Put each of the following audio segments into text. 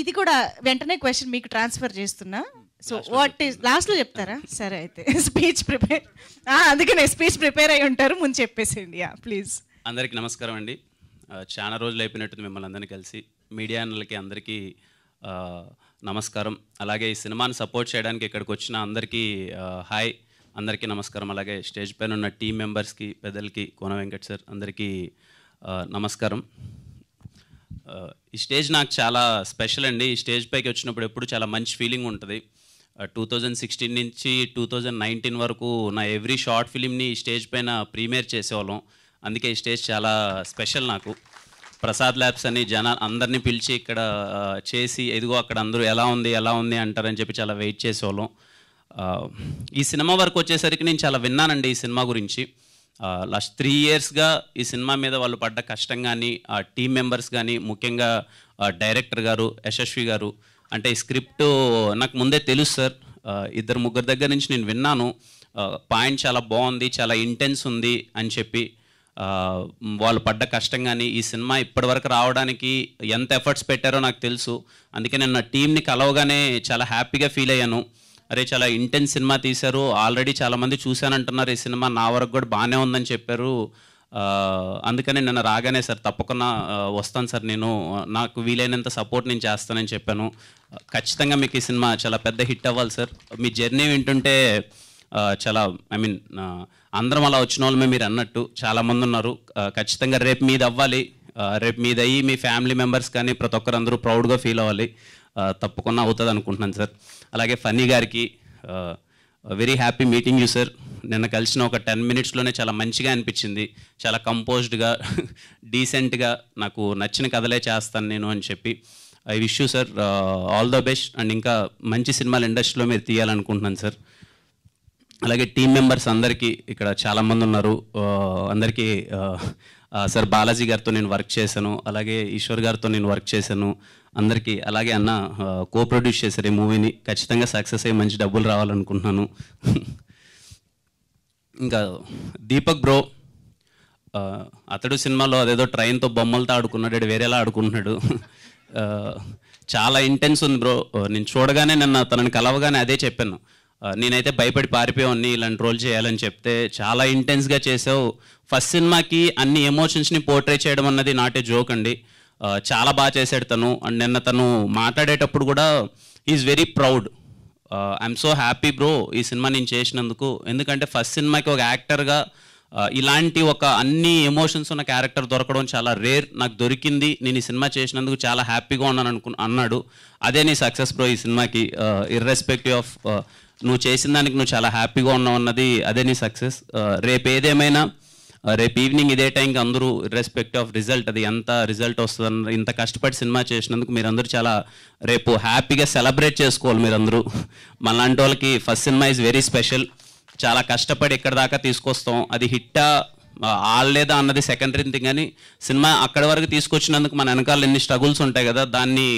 ఇది కూడా వెంటనే క్వశ్చన్ మీకు ట్రాన్స్ఫర్ చేస్తున్నా సో వాట్ ఈస్ లాస్ట్లో చెప్తారా సరే అయితే స్పీచ్ ప్రిపేర్ నేను స్పీచ్ ప్రిపేర్ అయి ఉంటారు ముందు చెప్పేసి యా ప్లీజ్ అందరికీ నమస్కారం అండి చాలా రోజులు అయిపోయినట్టు మిమ్మల్ని అందరినీ కలిసి మీడియా అన్నలకి అందరికీ నమస్కారం అలాగే ఈ సినిమాని సపోర్ట్ చేయడానికి ఇక్కడికి వచ్చిన అందరికీ హాయ్ అందరికీ నమస్కారం అలాగే స్టేజ్ పైన ఉన్న టీం మెంబర్స్కి పెద్దలకి కోన వెంకట్ సార్ అందరికీ నమస్కారం ఈ స్టేజ్ నాకు చాలా స్పెషల్ అండి ఈ స్టేజ్ పైకి వచ్చినప్పుడు ఎప్పుడు చాలా మంచి ఫీలింగ్ ఉంటుంది టూ థౌజండ్ సిక్స్టీన్ నుంచి టూ థౌజండ్ నైన్టీన్ వరకు నా ఎవ్రీ షార్ట్ ఫిలింని ఈ స్టేజ్ పైన ప్రీమియర్ చేసేవాళ్ళం అందుకే ఈ స్టేజ్ చాలా స్పెషల్ నాకు ప్రసాద్ ల్యాబ్స్ అని జన అందరినీ పిలిచి ఇక్కడ చేసి ఎదుగో అక్కడ అందరూ ఎలా ఉంది ఎలా ఉంది అంటారని చెప్పి చాలా వెయిట్ చేసేవాళ్ళం ఈ సినిమా వరకు వచ్చేసరికి నేను చాలా విన్నానండి ఈ సినిమా గురించి లాస్ట్ త్రీ ఇయర్స్గా ఈ సినిమా మీద వాళ్ళు పడ్డ కష్టం కానీ ఆ టీమ్ మెంబర్స్ కానీ ముఖ్యంగా డైరెక్టర్ గారు యశస్వి గారు అంటే ఈ స్క్రిప్ట్ నాకు ముందే తెలుసు సార్ ఇద్దరు ముగ్గురు దగ్గర నుంచి నేను విన్నాను పాయింట్ చాలా బాగుంది చాలా ఇంటెన్స్ ఉంది అని చెప్పి వాళ్ళు పడ్డ కష్టం కానీ ఈ సినిమా ఇప్పటివరకు రావడానికి ఎంత ఎఫర్ట్స్ పెట్టారో నాకు తెలుసు అందుకే నేను నా టీంని కలవగానే చాలా హ్యాపీగా ఫీల్ అయ్యాను అరే చాలా ఇంటెన్స్ సినిమా తీశారు ఆల్రెడీ చాలామంది చూశానంటున్నారు ఈ సినిమా నా వరకు కూడా బాగానే ఉందని చెప్పారు అందుకని నేను రాగానే సార్ తప్పకుండా వస్తాను సార్ నేను నాకు వీలైనంత సపోర్ట్ నేను చేస్తానని చెప్పాను ఖచ్చితంగా మీకు ఈ సినిమా చాలా పెద్ద హిట్ అవ్వాలి సార్ మీ జర్నీ వింటుంటే చాలా ఐ మీన్ అందరం అలా వచ్చిన వాళ్ళమే మీరు అన్నట్టు చాలామంది ఉన్నారు ఖచ్చితంగా రేపు మీద అవ్వాలి రేపు మీద అయ్యి మీ ఫ్యామిలీ మెంబర్స్ కానీ ప్రతి ఒక్కరు అందరూ ప్రౌడ్గా ఫీల్ అవ్వాలి తప్పకుండా అవుతుంది అనుకుంటున్నాను సార్ అలాగే ఫన్నీ గారికి very happy meeting you sir నిన్న కలిసిన ఒక టెన్ మినిట్స్లోనే చాలా మంచిగా అనిపించింది చాలా కంపోజ్డ్గా డీసెంట్గా నాకు నచ్చిన కథలే చేస్తాను నేను అని చెప్పి I wish you sir all the best and ఇంకా మంచి సినిమాలు ఇండస్ట్రీలో మీరు తీయాలనుకుంటున్నాను సార్ అలాగే టీం మెంబర్స్ అందరికీ ఇక్కడ చాలామంది ఉన్నారు అందరికీ సార్ బాలాజీ గారితో నేను వర్క్ చేశాను అలాగే ఈశ్వర్ గారితో నేను వర్క్ చేశాను అందరికీ అలాగే అన్న కో ప్రొడ్యూస్ చేశారు ఈ మూవీని ఖచ్చితంగా సక్సెస్ అయ్యి మంచి డబ్బులు రావాలనుకుంటున్నాను ఇంకా దీపక్ బ్రో అతడు సినిమాలో అదేదో ట్రైన్తో బొమ్మలతో ఆడుకున్నాడు వేరేలా ఆడుకుంటున్నాడు చాలా ఇంటెన్స్ ఉంది బ్రో నేను చూడగానే నిన్న తనని కలవగానే అదే చెప్పాను నేనైతే భయపడి పారిపోయాన్ని ఇలాంటి రోల్ చేయాలని చెప్తే చాలా ఇంటెన్స్గా చేసావు ఫస్ట్ సినిమాకి అన్ని ఎమోషన్స్ని పోర్ట్రే చేయడం అన్నది నాటే జోక్ అండి చాలా బాగా చేశాడు తను అండ్ నిన్న తను మాట్లాడేటప్పుడు కూడా is very proud I'm so happy bro ఈ సినిమా నేను చేసినందుకు ఎందుకంటే ఫస్ట్ సినిమాకి ఒక యాక్టర్గా ఇలాంటి ఒక అన్ని ఎమోషన్స్ ఉన్న క్యారెక్టర్ దొరకడం చాలా రేర్ నాకు దొరికింది నేను ఈ సినిమా చేసినందుకు చాలా హ్యాపీగా ఉన్నాను అనుకు అన్నాడు అదే నీ సక్సెస్ బ్రో ఈ సినిమాకి ఇర్రెస్పెక్టివ్ ఆఫ్ నువ్వు చేసిన దానికి నువ్వు చాలా హ్యాపీగా ఉన్నావు అన్నది అదే నీ సక్సెస్ రేపు ఏదేమైనా రేపు ఈవినింగ్ ఇదే టైంకి అందరూ రెస్పెక్ట్ ఆఫ్ రిజల్ట్ అది ఎంత రిజల్ట్ వస్తుందన్న ఇంత కష్టపడి సినిమా చేసినందుకు మీరందరూ చాలా రేపు హ్యాపీగా సెలబ్రేట్ చేసుకోవాలి మీరందరూ మనలాంటి వాళ్ళకి first cinema is very special చాలా కష్టపడి ఇక్కడ దాకా తీసుకొస్తాం అది హిట్టా ఆడలేదా అన్నది సెకండరీ థింగ్ అని సినిమా అక్కడ వరకు తీసుకొచ్చినందుకు మన వెనకాల ఎన్ని స్ట్రగుల్స్ ఉంటాయి కదా దాన్ని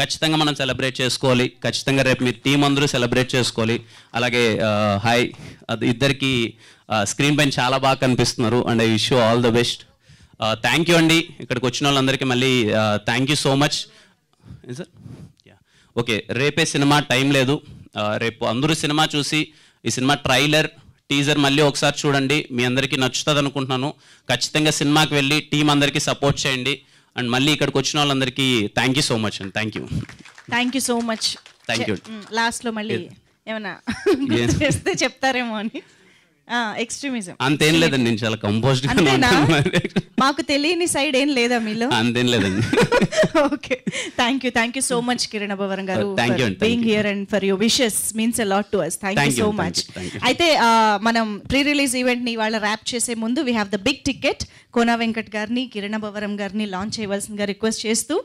ఖచ్చితంగా మనం సెలబ్రేట్ చేసుకోవాలి ఖచ్చితంగా రేపు మీ టీం అందరూ సెలబ్రేట్ చేసుకోవాలి అలాగే హాయ్ అది ఇద్దరికి స్క్రీన్ పైన చాలా బాగా కనిపిస్తున్నారు and I wish you all the best thank you అండి ఇక్కడికి వచ్చిన వాళ్ళందరికీ మళ్ళీ thank you so much sir okay రేపే సినిమా టైం లేదు రేపు అందరూ సినిమా చూసి ఈ సినిమా ట్రైలర్ టీజర్ మళ్ళీ ఒకసారి చూడండి మీ అందరికీ నచ్చుతుంది అనుకుంటున్నాను ఖచ్చితంగా సినిమాకి వెళ్ళి టీం అందరికీ సపోర్ట్ చేయండి అండ్ మళ్ళీ ఇక్కడికి వచ్చిన వాళ్ళందరికీ థ్యాంక్ యూ సో మచ్ అండి thank you thank you so much thank you లాస్ట్లో మళ్ళీ ఏమైనా చెప్తారేమో అని ఎక్స్ట్రీమిజం అంతేం లేదండి నేను చాలా కంపోజ్డ్ మాకు తెలియని సైడ్ ఏం లేదా మీలో అంతేం లేదండి okay thank you thank you so much Kiran Abbavaram గారు being here and for your wishes means a to us thank you so much అయితే uh, మనం ప్రీ రిలీజ్ ఈవెంట్ ని ఇవాళ ర్యాప్ చేసే ముందు we have the big ticket Kona Venkat గారిని కిరణ్ అభవరం గారిని launch చేయవలసిందిగా రిక్వెస్ట్ చేస్తూ